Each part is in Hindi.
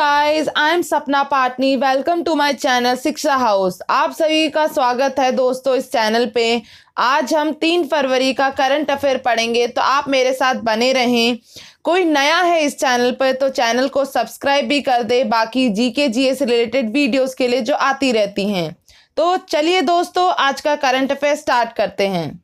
guys I am Sapna Patni welcome to my channel Shiksha house आप सभी का स्वागत है दोस्तों इस चैनल पे आज हम तीन फरवरी का करंट अफेयर पढ़ेंगे तो आप मेरे साथ बने रहें कोई नया है इस चैनल पर तो चैनल को सब्सक्राइब भी कर दे बाकी जी के जी से रिलेटेड वीडियोज़ के लिए जो आती रहती हैं तो चलिए दोस्तों आज का करंट अफेयर स्टार्ट करते हैं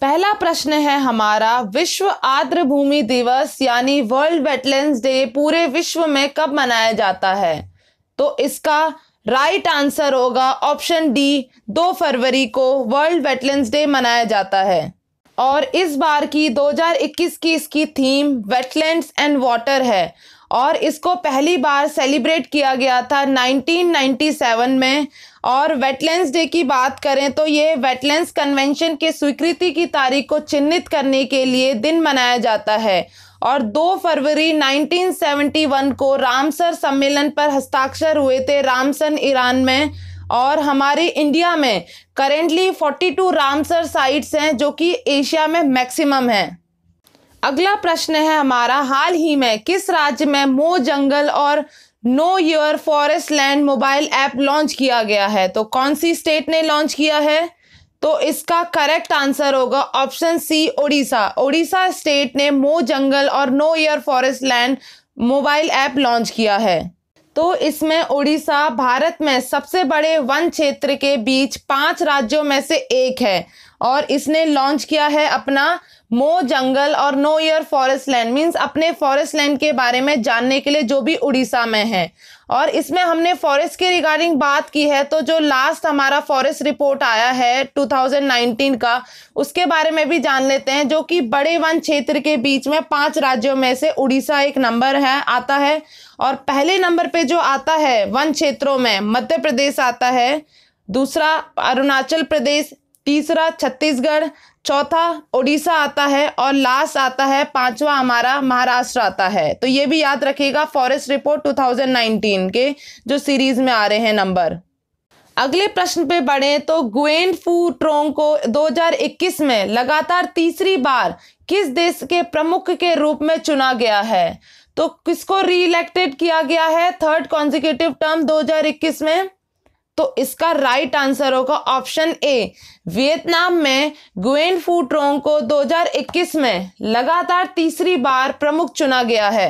पहला प्रश्न है हमारा विश्व आर्द्र भूमि दिवस यानी वर्ल्ड वेटलैंड डे पूरे विश्व में कब मनाया जाता है तो इसका राइट right आंसर होगा ऑप्शन डी दो फरवरी को वर्ल्ड वेटलैंड डे मनाया जाता है और इस बार की 2021 की इसकी थीम वेटलैंड्स एंड वाटर है और इसको पहली बार सेलिब्रेट किया गया था 1997 में और वेटलैंड्स डे की बात करें तो ये वेटलैंड्स कन्वेंशन के स्वीकृति की तारीख को चिन्हित करने के लिए दिन मनाया जाता है और 2 फरवरी 1971 को रामसर सम्मेलन पर हस्ताक्षर हुए थे रामसन ईरान में और हमारे इंडिया में करेंटली 42 रामसर साइट्स हैं जो कि एशिया में मैक्सिमम हैं अगला प्रश्न है हमारा हाल ही में किस राज्य में मो जंगल और know your forest land mobile app launch किया गया है तो कौन सी स्टेट ने लॉन्च किया है तो इसका करेक्ट आंसर होगा option C Odisha Odisha state ने मो जंगल और know your forest land mobile app launch किया है तो इसमें ओडिशा भारत में सबसे बड़े वन क्षेत्र के बीच पांच राज्यों में से एक है और इसने लॉन्च किया है अपना मो जंगल और know your forest land means अपने फॉरेस्ट लैंड के बारे में जानने के लिए जो भी उड़ीसा में है और इसमें हमने फॉरेस्ट के रिगार्डिंग बात की है तो जो लास्ट हमारा फॉरेस्ट रिपोर्ट आया है 2019 का उसके बारे में भी जान लेते हैं जो कि बड़े वन क्षेत्र के बीच में पांच राज्यों में से उड़ीसा एक नंबर है आता है और पहले नंबर पे जो आता है वन क्षेत्रों में मध्य प्रदेश आता है दूसरा अरुणाचल प्रदेश तीसरा छत्तीसगढ़ चौथा ओडिशा आता है और लास्ट आता है पांचवा हमारा महाराष्ट्र आता है तो ये भी याद रखिएगा फॉरेस्ट रिपोर्ट 2019 के जो सीरीज में आ रहे हैं नंबर अगले प्रश्न पे बढ़े तो गुएन फू ट्रोंग को 2021 में लगातार तीसरी बार किस देश के प्रमुख के रूप में चुना गया है तो किसको रीइलेक्टेड किया गया है थर्ड कॉन्जिक्यूटिव टर्म 2021 में तो इसका राइट आंसर होगा ऑप्शन ए वियतनाम में गुएन फूट्रोंग को 2021 में लगातार तीसरी बार प्रमुख चुना गया है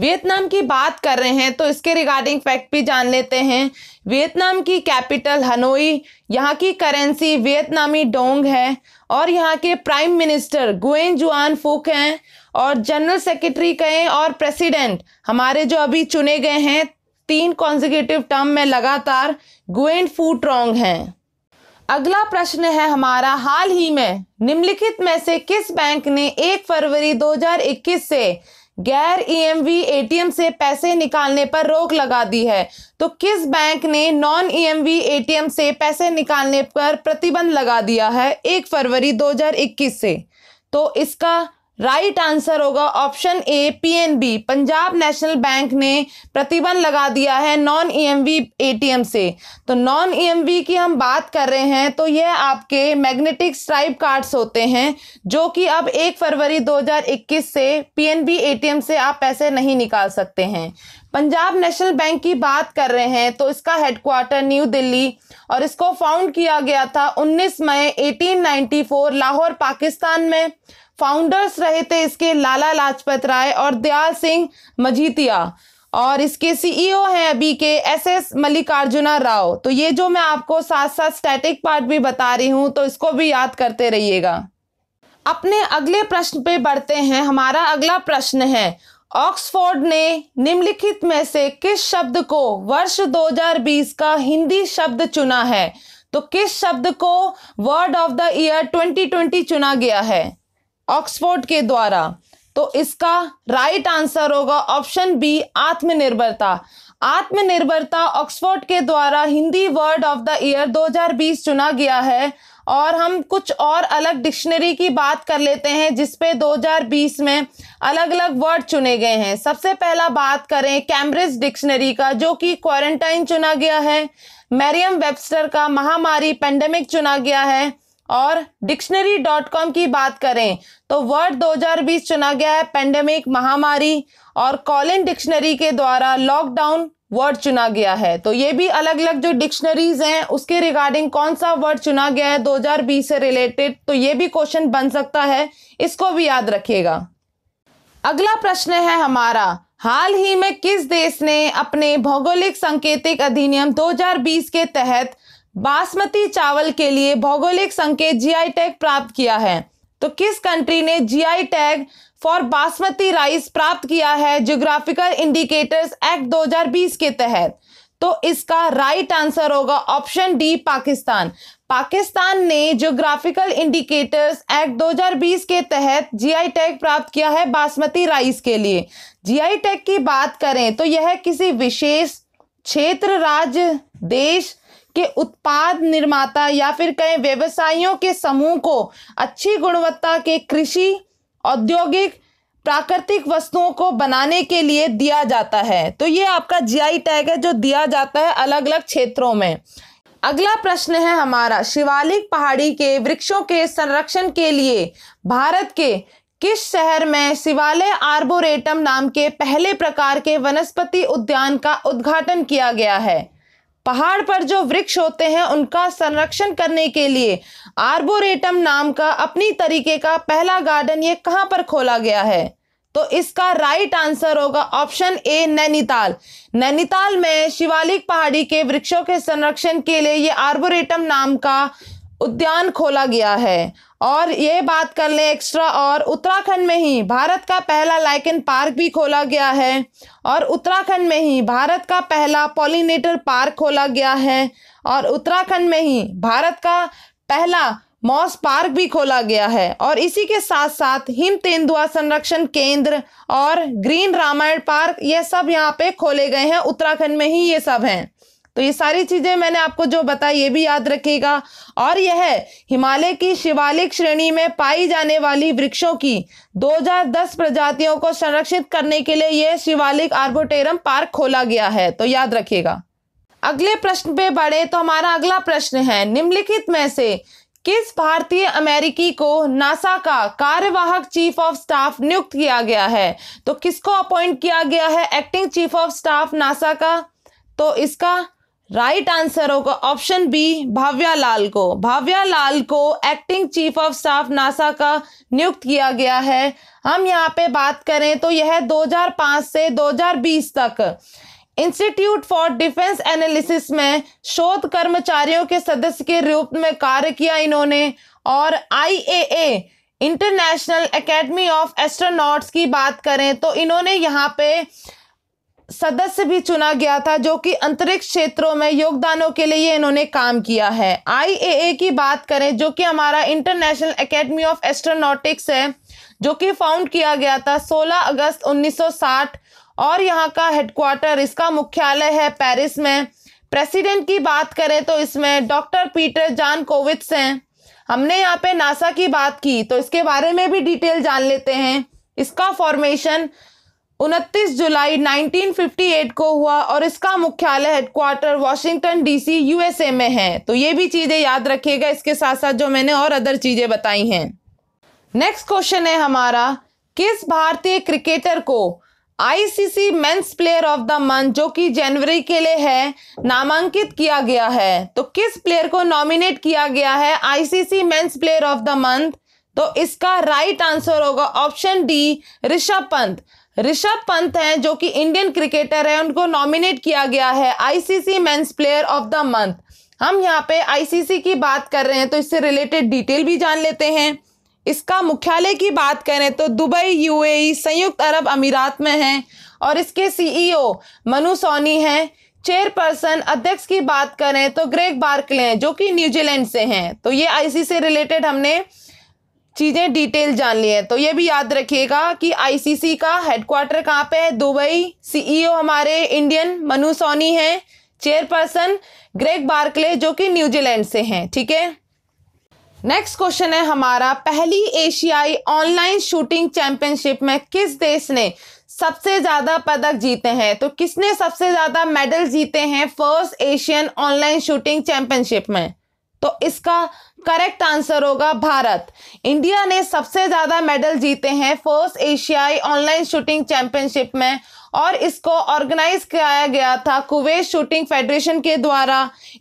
वियतनाम की बात कर रहे हैं तो इसके रिगार्डिंग फैक्ट भी जान लेते हैं वियतनाम की कैपिटल हनोई यहाँ की करेंसी वियतनामी डोंग है और यहाँ के प्राइम मिनिस्टर गुएन जुआन फुक हैं और जनरल सेक्रेटरी कहें और प्रेसिडेंट हमारे जो अभी चुने गए हैं तीन कॉन्जिकेटिव टर्म में लगातार गुएन रॉन्ग हैं अगला प्रश्न है हमारा हाल ही में निम्नलिखित में से किस बैंक ने 1 फरवरी 2021 से गैर ईएमवी e एटीएम से पैसे निकालने पर रोक लगा दी है तो किस बैंक ने नॉन ईएमवी एटीएम से पैसे निकालने पर प्रतिबंध लगा दिया है 1 फरवरी 2021 से तो इसका राइट आंसर होगा option A PNB Punjab National Bank ने प्रतिबंध लगा दिया है नॉन ईएमवी एटीएम से तो नॉन ईएमवी e की हम बात कर रहे हैं तो यह आपके मैग्नेटिक स्ट्राइप कार्ड्स होते हैं जो कि अब एक फरवरी 2021 से पीएनबी एटीएम से आप पैसे नहीं निकाल सकते हैं पंजाब नेशनल बैंक की बात कर रहे हैं तो इसका हेडक्वार्टर न्यू दिल्ली और इसको फाउंड किया गया था 19 मई 1894 लाहौर पाकिस्तान में फाउंडर्स रहे थे इसके लाला लाजपत राय और दयाल सिंह मजीतिया और इसके सीईओ e हैं अभी के एस एस मल्लिकार्जुना राव तो ये जो मैं आपको साथ साथ स्टैटिक पार्ट भी बता रही हूँ तो इसको भी याद करते रहिएगा अपने अगले प्रश्न पे बढ़ते हैं हमारा अगला प्रश्न है ऑक्सफोर्ड ने निम्नलिखित में से किस शब्द को वर्ष 2020 का हिंदी शब्द चुना है तो किस शब्द को वर्ड ऑफ द ईयर 2020 चुना गया है ऑक्सफोर्ड के द्वारा तो इसका राइट आंसर होगा ऑप्शन बी आत्मनिर्भरता आत्मनिर्भरता ऑक्सफोर्ड के द्वारा Hindi word of the year 2020 चुना गया है और हम कुछ और अलग डिक्शनरी की बात कर लेते हैं जिसपे 2020 में अलग अलग वर्ड चुने गए हैं सबसे पहला बात करें कैम्ब्रिज डिक्शनरी का जो कि क्वारंटाइन चुना गया है मैरियम वेबस्टर का महामारी पेंडेमिक चुना गया है और डिक्शनरी डॉट कॉम की बात करें तो वर्ड 2020 चुना गया है पेंडेमिक महामारी और कॉलिन डिक्शनरी के द्वारा लॉकडाउन वर्ड चुना गया है तो ये भी अलग अलग जो डिक्शनरीज हैं उसके रिगार्डिंग कौन सा वर्ड चुना गया है 2020 से रिलेटेड तो ये भी क्वेश्चन बन सकता है इसको भी याद रखिएगा अगला प्रश्न है हमारा हाल ही में किस देश ने अपने भौगोलिक सांकेतिक अधिनियम 2020 के तहत बासमती चावल के लिए भौगोलिक संकेत जीआई टैग प्राप्त किया है तो किस कंट्री ने GI tag for basmati rice प्राप्त किया है ज्योग्राफिकल इंडिकेटर्स एक्ट 2020 के तहत तो इसका राइट आंसर होगा ऑप्शन डी पाकिस्तान पाकिस्तान ने ज्योग्राफिकल इंडिकेटर्स एक्ट 2020 के तहत जीआई टैग प्राप्त किया है बासमती राइस के लिए जीआई टैग की बात करें तो यह किसी विशेष क्षेत्र राज्य देश के उत्पाद निर्माता या फिर कहें व्यवसायियों के समूह को अच्छी गुणवत्ता के कृषि औद्योगिक प्राकृतिक वस्तुओं को बनाने के लिए दिया जाता है तो ये आपका जीआई टैग है जो दिया जाता है अलग अलग क्षेत्रों में अगला प्रश्न है हमारा शिवालिक पहाड़ी के वृक्षों के संरक्षण के लिए भारत के किस शहर में शिवालय आर्बोरेटम नाम के पहले प्रकार के वनस्पति उद्यान का उद्घाटन किया गया है पहाड़ पर जो वृक्ष होते हैं उनका संरक्षण करने के लिए आर्बोरेटम नाम का अपनी तरीके का पहला गार्डन ये कहाँ पर खोला गया है तो इसका राइट आंसर होगा ऑप्शन ए नैनीताल नैनीताल में शिवालिक पहाड़ी के वृक्षों के संरक्षण के लिए ये आर्बोरेटम नाम का उद्यान खोला गया है और ये बात कर लें एक्स्ट्रा और उत्तराखंड में ही भारत का पहला लाइकन पार्क भी खोला गया है और उत्तराखंड में ही भारत का पहला पॉलिनेटर पार्क खोला गया है और उत्तराखंड में ही भारत का पहला मॉस पार्क भी खोला गया है और इसी के साथ साथ हिम तेंदुआ संरक्षण केंद्र और ग्रीन रामायण पार्क ये सब यहाँ पे खोले गए हैं उत्तराखंड में ही ये सब हैं तो ये सारी चीज़ें मैंने आपको जो बताई ये भी याद रखेगा और यह हिमालय की शिवालिक श्रेणी में पाई जाने वाली वृक्षों की 2010 प्रजातियों को संरक्षित करने के लिए यह शिवालिक आर्बोटेरम पार्क खोला गया है तो याद रखिएगा अगले प्रश्न पे बढ़े तो हमारा अगला प्रश्न है निम्नलिखित में से किस भारतीय अमेरिकी को नासा का कार्यवाहक चीफ ऑफ स्टाफ नियुक्त किया गया है तो किसको अपॉइंट किया गया है acting chief of staff NASA का तो इसका राइट आंसर होगा ऑप्शन बी भाव्या लाल को भाव्या लाल को acting chief of staff NASA का नियुक्त किया गया है हम यहाँ पे बात करें तो यह 2005 से 2020 तक इंस्टीट्यूट फॉर डिफेंस एनालिसिस में शोध कर्मचारियों के सदस्य के रूप में कार्य किया इन्होंने और IAA international academy of astronauts की बात करें तो इन्होंने यहाँ पे सदस्य भी चुना गया था जो कि अंतरिक्ष क्षेत्रों में योगदानों के लिए इन्होंने काम किया है आईएए की बात करें जो कि हमारा इंटरनेशनल एकेडमी ऑफ एस्ट्रोनॉटिक्स है जो कि फाउंड किया गया था 16 अगस्त 1960 और यहाँ का हेडक्वार्टर इसका मुख्यालय है पेरिस में प्रेसिडेंट की बात करें तो इसमें डॉक्टर पीटर जान कोविथ्स हैं हमने यहाँ पे नासा की बात की तो इसके बारे में भी डिटेल जान लेते हैं इसका फॉर्मेशन उनतीस जुलाई 1958 को हुआ और इसका मुख्यालय हेडक्वार्टर वाशिंगटन डीसी यूएसए में है तो ये भी चीज़ें याद रखिएगा इसके साथ साथ जो मैंने और अदर चीज़ें बताई हैं नेक्स्ट क्वेश्चन है हमारा किस भारतीय क्रिकेटर को ICC men's player of the month जो कि जनवरी के लिए है नामांकित किया गया है तो किस प्लेयर को नॉमिनेट किया गया है ICC men's player of the month तो इसका राइट आंसर होगा ऑप्शन डी ऋषभ पंत ऋषभ पंत हैं जो कि इंडियन क्रिकेटर हैं उनको नॉमिनेट किया गया है ICC men's player of the month हम यहाँ पे आईसीसी की बात कर रहे हैं तो इससे रिलेटेड डिटेल भी जान लेते हैं इसका मुख्यालय की बात करें तो दुबई यूएई e, संयुक्त अरब अमीरात में है और इसके सीईओ e मनु सोनी हैं चेयरपर्सन अध्यक्ष की बात करें तो ग्रेग बार्कले हैं जो कि न्यूजीलैंड से हैं तो ये आईसी से रिलेटेड हमने चीज़ें डिटेल जान ली हैं तो ये भी याद रखिएगा कि आईसीसी का हेडक्वार्टर कहाँ पे है दुबई सीईओ e हमारे इंडियन मनु सोनी हैं चेयरपर्सन ग्रेग बार्कले जो कि न्यूजीलैंड से हैं ठीक है नेक्स्ट क्वेश्चन है हमारा पहली एशियाई ऑनलाइन शूटिंग चैंपियनशिप में किस देश ने सबसे ज़्यादा पदक जीते हैं तो किसने सबसे ज़्यादा मेडल जीते हैं first Asian online shooting championship में तो इसका करेक्ट आंसर होगा भारत इंडिया ने सबसे ज़्यादा मेडल जीते हैं फर्स्ट एशियाई ऑनलाइन शूटिंग चैंपियनशिप में और इसको ऑर्गेनाइज कराया गया था कुवैत शूटिंग फेडरेशन के द्वारा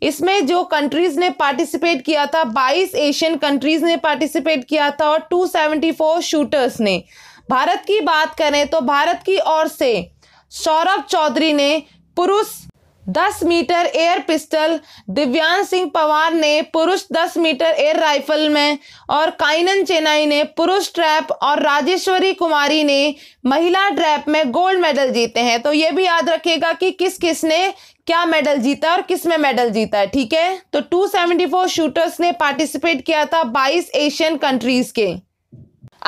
इसमें जो कंट्रीज़ ने पार्टिसिपेट किया था 22 एशियन कंट्रीज़ ने पार्टिसिपेट किया था और 274 शूटर्स ने भारत की बात करें तो भारत की ओर से सौरभ चौधरी ने पुरुष दस metre air pistol Divyansh Singh Panwar ने पुरुष दस मीटर एयर राइफल में और काइनन चेनाई ने पुरुष ट्रैप और राजेश्वरी कुमारी ने महिला ट्रैप में गोल्ड मेडल जीते हैं तो ये भी याद रखिएगा कि किस किस ने क्या मेडल जीता है और किस में मेडल जीता है ठीक है तो 274 शूटर्स ने पार्टिसिपेट किया था बाईस एशियन कंट्रीज के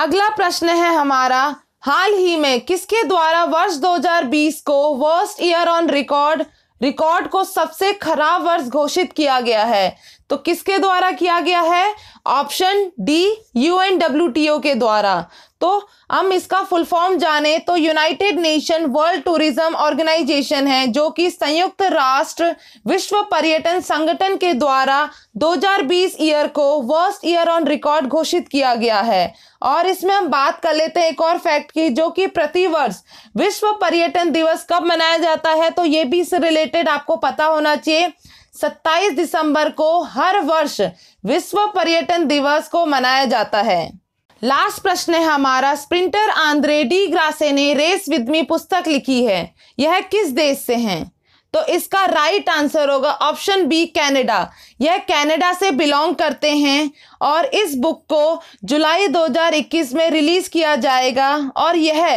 अगला प्रश्न है हमारा हाल ही में किसके द्वारा वर्ष 2020 को worst year on record record को सबसे खराब वर्ष घोषित किया गया है तो किसके द्वारा किया गया है option D U N W T O के द्वारा तो हम इसका फुल फॉर्म जाने तो United Nation World Tourism Organisation है जो कि संयुक्त राष्ट्र विश्व पर्यटन संगठन के द्वारा 2020 ईयर को वर्स्ट ईयर ऑन रिकॉर्ड घोषित किया गया है और इसमें हम बात कर लेते हैं एक और फैक्ट की जो कि प्रतिवर्ष विश्व पर्यटन दिवस कब मनाया जाता है तो ये भी इससे रिलेटेड आपको पता होना चाहिए 27 दिसंबर को हर वर्ष विश्व पर्यटन दिवस को मनाया जाता है लास्ट प्रश्न है हमारा स्प्रिंटर आंद्रे डी ग्रासे ने रेस विदमी पुस्तक लिखी है यह किस देश से है तो इसका राइट आंसर होगा ऑप्शन बी कनाडा यह कनाडा से बिलोंग करते हैं और इस बुक को जुलाई 2021 में रिलीज़ किया जाएगा और यह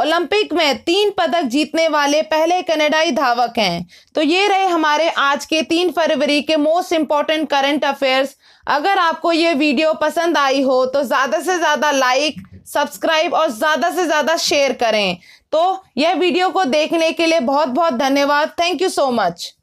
ओलंपिक में तीन पदक जीतने वाले पहले कनाडाई धावक हैं तो ये रहे हमारे आज के तीन फरवरी के मोस्ट इम्पॉर्टेंट करंट अफेयर्स अगर आपको ये वीडियो पसंद आई हो तो ज़्यादा से ज़्यादा लाइक सब्सक्राइब और ज़्यादा से ज़्यादा शेयर करें तो यह वीडियो को देखने के लिए बहुत बहुत धन्यवाद थैंक यू सो मच